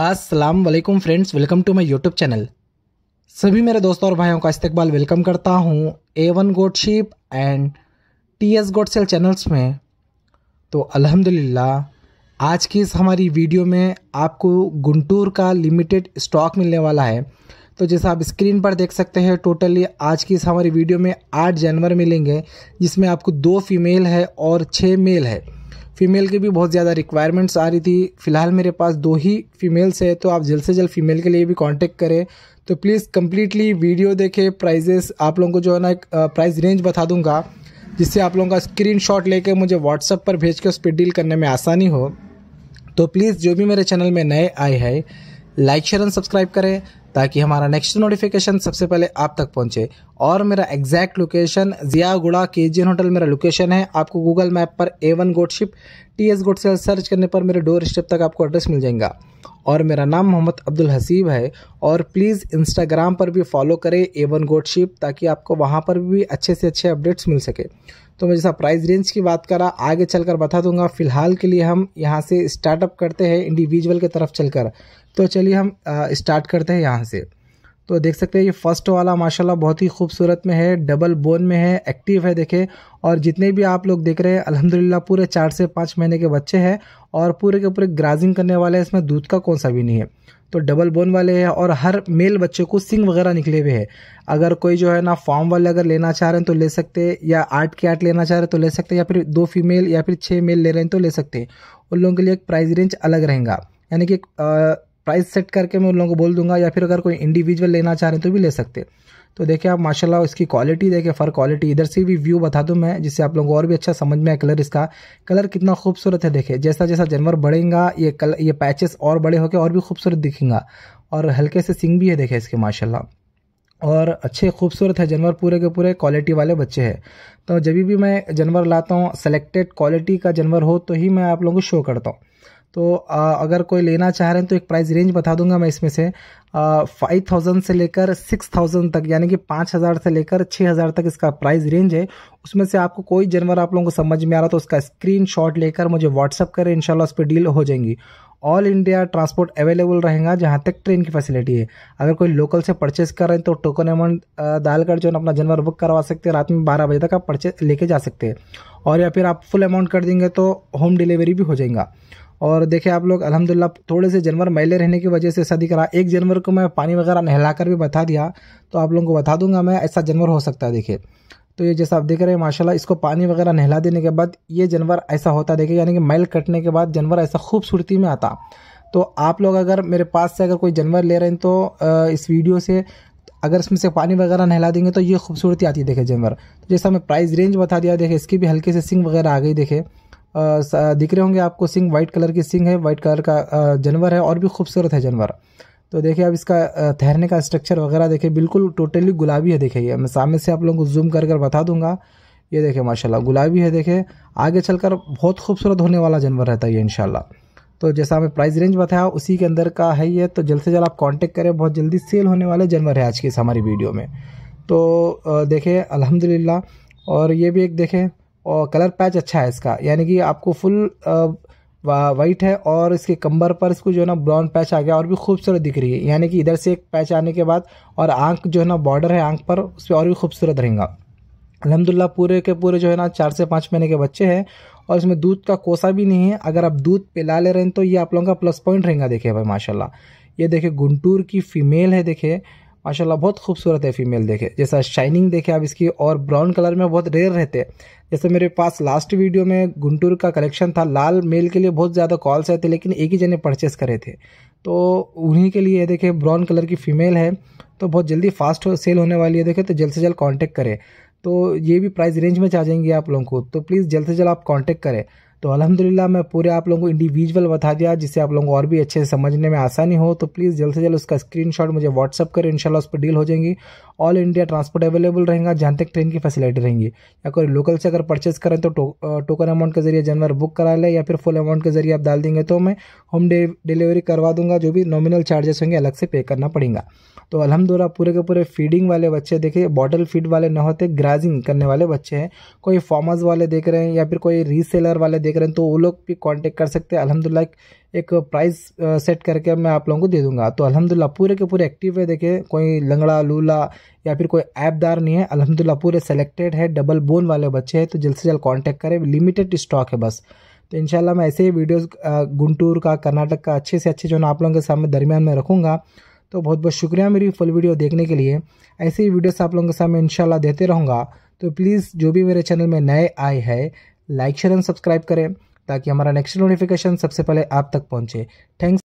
अस्सलाम वालेकुम friends welcome to my YouTube channel सभी मेरे दोस्तों और भाइयों का इस्तकबाल वेलकम करता हूँ A one god ship and T S god sale channels में तो अल्हम्दुलिल्लाह आज की इस हमारी वीडियो में आपको गुंटूर का लिमिटेड स्टॉक मिलने वाला है तो जैसा आप स्क्रीन पर देख सकते हैं टोटली आज की इस हमारी वीडियो में आठ जानवर मिलेंगे जिसमें आपको दो फीमेल है और छः मेल है फीमेल की भी बहुत ज़्यादा रिक्वायरमेंट्स आ रही थी फ़िलहाल मेरे पास दो ही फीमेल्स है तो आप जल्द से जल्द फीमेल के लिए भी कांटेक्ट करें तो प्लीज़ कम्प्लीटली वीडियो देखें प्राइजेस आप लोगों को जो है ना प्राइस रेंज बता दूंगा जिससे आप लोगों का स्क्रीन शॉट लेकर मुझे व्हाट्सअप पर भेज के उस पर डील करने में आसानी हो तो प्लीज़ जो भी मेरे चैनल में नए आए हैं लाइक शेयर एंड सब्सक्राइब करें ताकि हमारा नेक्स्ट नोटिफिकेशन सबसे पहले आप तक पहुंचे और मेरा एग्जैक्ट लोकेशन जियागुड़ा के जी होटल मेरा लोकेशन है आपको गूगल मैप पर A one godship T S god search करने पर मेरे डोर स्टेप तक आपको एड्रेस मिल जाएगा और मेरा नाम मोहम्मद अब्दुल हसीब है और प्लीज़ इंस्टाग्राम पर भी फॉलो करें ए वन गोडशिप ताकि आपको वहाँ पर भी अच्छे से अच्छे अपडेट्स मिल सके तो मैं जैसा प्राइस रेंज की बात करा आगे चलकर बता दूंगा फिलहाल के लिए हम यहाँ से स्टार्टअप करते हैं इंडिविजुअल के तरफ चलकर तो चलिए हम स्टार्ट करते हैं यहाँ से तो देख सकते हैं ये फर्स्ट वाला माशाल्लाह बहुत ही खूबसूरत में है डबल बोन में है एक्टिव है देखे और जितने भी आप लोग देख रहे हैं अल्हम्दुलिल्लाह पूरे चार से पाँच महीने के बच्चे हैं और पूरे के पूरे ग्राजिंग करने वाले हैं इसमें दूध का कौन सा भी नहीं है तो डबल बोन वाले हैं और हर मेल बच्चे को सिंग वगैरह निकले हुए हैं अगर कोई जो है ना फॉर्म वाले अगर लेना चाह रहे हैं तो ले सकते हैं या आठ के आठ लेना चाह रहे हैं तो ले सकते हैं या फिर दो फीमेल या फिर छः मेल ले रहे हैं तो ले सकते हैं उन लोगों के लिए एक प्राइस रेंज अलग रहेगा यानी कि प्राइस सेट करके मैं उन लोगों को बोल दूंगा या फिर अगर कोई इंडिविजुअल लेना चाह रहे हैं तो भी ले सकते तो देखिए आप माशाल्लाह इसकी क्वालिटी देखिए फ़र क्वालिटी इधर से भी व्यू बता दूं मैं जिससे आप लोगों को और भी अच्छा समझ में आए कलर इसका कलर कितना खूबसूरत है देखिए जैसा जैसा जानवर बढ़ेगा ये कल ये पैचेस और बड़े होकर और भी खूबसूरत दिखेंगे और हल्के से सिंग भी है देखे इसके माशाला और अच्छे खूबसूरत है जानवर पूरे के पूरे क्वालिटी वाले बच्चे हैं तो जब भी मैं जानवर लाता हूँ सेलेक्टेड क्वालिटी का जानवर हो तो ही मैं आप लोगों को शो करता हूँ तो अगर कोई लेना चाह रहे हैं तो एक प्राइस रेंज बता दूंगा मैं इसमें से फाइव थाउजेंड से लेकर सिक्स थाउजेंड तक यानी कि पाँच हज़ार से लेकर छः हज़ार तक इसका प्राइस रेंज है उसमें से आपको कोई जानवर आप लोगों को समझ में आ रहा तो उसका स्क्रीन शॉट लेकर मुझे व्हाट्सअप करें इनशाला उस पर डील हो जाएंगी ऑल इंडिया ट्रांसपोर्ट अवेलेबल रहेगा जहाँ तक ट्रेन की फैसिलिटी है अगर कोई लोकल से परचेस कर रहे हैं तो टोकन अमाउंट डालकर जो अपना जानवर बुक करवा सकते हैं रात में बारह बजे तक आप परचेस लेके जा सकते हैं और या फिर आप फुल अमाउंट कर देंगे तो होम डिलीवरी भी हो जाएगा और देखिए आप लोग अल्हम्दुलिल्लाह थोड़े से जानवर मैले रहने की वजह से ऐसा दिख रहा एक जानवर को मैं पानी वगैरह नहला कर भी बता दिया तो आप लोगों को बता दूंगा मैं ऐसा जानवर हो सकता है देखिए तो ये जैसा आप देख रहे हैं माशाल्लाह इसको पानी वगैरह नहला देने के बाद ये जानवर ऐसा होता देखिए यानी कि मैल कटने के बाद जानवर ऐसा खूबसूरती में आता तो आप लोग अगर मेरे पास से अगर कोई जानवर ले रहे हैं तो इस वीडियो से अगर इसमें से पानी वगैरह नहला देंगे तो ये खूबसूरती आती है देखे जानवर तो जैसा मैं प्राइस रेंज बता दिया देखे इसकी भी हल्के से सिंग वगैरह आ गई देखे दिख रहे होंगे आपको सिंग वाइट कलर की सिंग है वाइट कलर का जानवर है और भी खूबसूरत है जानवर तो देखिए अब इसका ठहरने का स्ट्रक्चर वगैरह देखिए बिल्कुल टोटली गुलाबी है देखिए मैं सामने से आप लोगों को जूम कर कर बता दूंगा ये देखिए माशाल्लाह गुलाबी है देखिए आगे चलकर बहुत खूबसूरत होने वाला जानवर रहता है ये इनशाला तो जैसा मैं प्राइस रेंज बताया उसी के अंदर का है ये तो जल्द से जल्द आप कॉन्टेक्ट करें बहुत जल्दी सेल होने वाले जानवर है आज की इस हमारी वीडियो में तो देखें अलहमदिल्ला और ये भी एक देखें और कलर पैच अच्छा है इसका यानी कि आपको फुल वाइट है और इसके कंबर पर इसको जो है ना ब्राउन पैच आ गया और भी खूबसूरत दिख रही है यानी कि इधर से एक पैच आने के बाद और आंख जो है ना बॉर्डर है आंख पर उस पर और भी खूबसूरत रहेगा अलहमदिल्ला पूरे के पूरे जो है ना चार से पाँच महीने के बच्चे हैं और इसमें दूध का कोसा भी नहीं है अगर आप दूध पिला ले रहे हैं तो ये आप लोगों का प्लस पॉइंट रहेगा देखिए भाई माशा ये देखिए गुंटूर की फीमेल है देखिए माशाला बहुत खूबसूरत है फीमेल देखे जैसा शाइनिंग देखे आप इसकी और ब्राउन कलर में बहुत रेयर रहते हैं जैसे मेरे पास लास्ट वीडियो में गुंटूर का कलेक्शन था लाल मेल के लिए बहुत ज़्यादा कॉल्स आए थे लेकिन एक ही जने परचेस करे थे तो उन्हीं के लिए देखिए ब्राउन कलर की फीमेल है तो बहुत जल्दी फास्ट हो, सेल होने वाली है देखिए तो जल्द से जल्द कॉन्टेक्ट करें तो ये भी प्राइस रेंज में चाह जाएंगे आप लोगों को तो प्लीज़ जल्द से जल्द आप कॉन्टेक्ट करें तो अलहमदिल्ला मैं पूरे आप लोगों को इंडिविजुअल बता दिया जिससे आप लोगों को और भी अच्छे से समझने में आसानी हो तो प्लीज़ जल्द से जल्द उसका स्क्रीनशॉट मुझे व्हाट्सअप करें इंशाल्लाह उस पर डील हो जाएंगी ऑल इंडिया ट्रांसपोर्ट अवेलेबल रहेगा जहाँ तक ट्रेन की फैसिलिटी रहेंगी या कोई लोकल से अगर परचेस करें तो टोकन अमाउंट के जरिए जानवर बुक करा लें या फिर फुल अमाउंट के जरिए आप डाल देंगे तो मैं होम डिलीवरी करवा दूंगा जो भी नॉमिनल चार्जेस होंगे अलग से पे करना पड़ेगा तो अलहमदुल्ला पूरे के पूरे फीडिंग वाले बच्चे देखिए बॉटल फीड वाले न होते ग्राजिंग करने वाले बच्चे हैं कोई फार्मर्स वाले देख रहे हैं या फिर कोई रीसेलर वाले देख रहे हैं तो वो लोग भी कॉन्टेक्ट कर सकते हैं अलहमदिल्ला एक प्राइस सेट uh, करके मैं आप लोगों को दे दूंगा तो अलहमदिल्ला पूरे के पूरे एक्टिव है देखें कोई लंगड़ा लूला या फिर कोई ऐपदार नहीं है अलहमदिल्ला पूरे सेलेक्टेड है डबल बोन वाले बच्चे हैं तो जल्द से जल्द कॉन्टैक्ट करें लिमिटेड स्टॉक है बस तो इनशाला मैं ऐसे ही वीडियोज़ uh, गुंटूर का कर्नाटक का अच्छे से अच्छे जो ना आप लोगों के सामने दरमियान में रखूँगा तो बहुत बहुत शुक्रिया मेरी फुल वीडियो देखने के लिए ऐसे ही वीडियोस आप लोगों के सामने इनशाला देते रहूँगा तो प्लीज़ जो भी मेरे चैनल में नए आए हैं लाइक शेयर एंड सब्सक्राइब करें ताकि हमारा नेक्स्ट नोटिफिकेशन सबसे पहले आप तक पहुंचे थैंक्स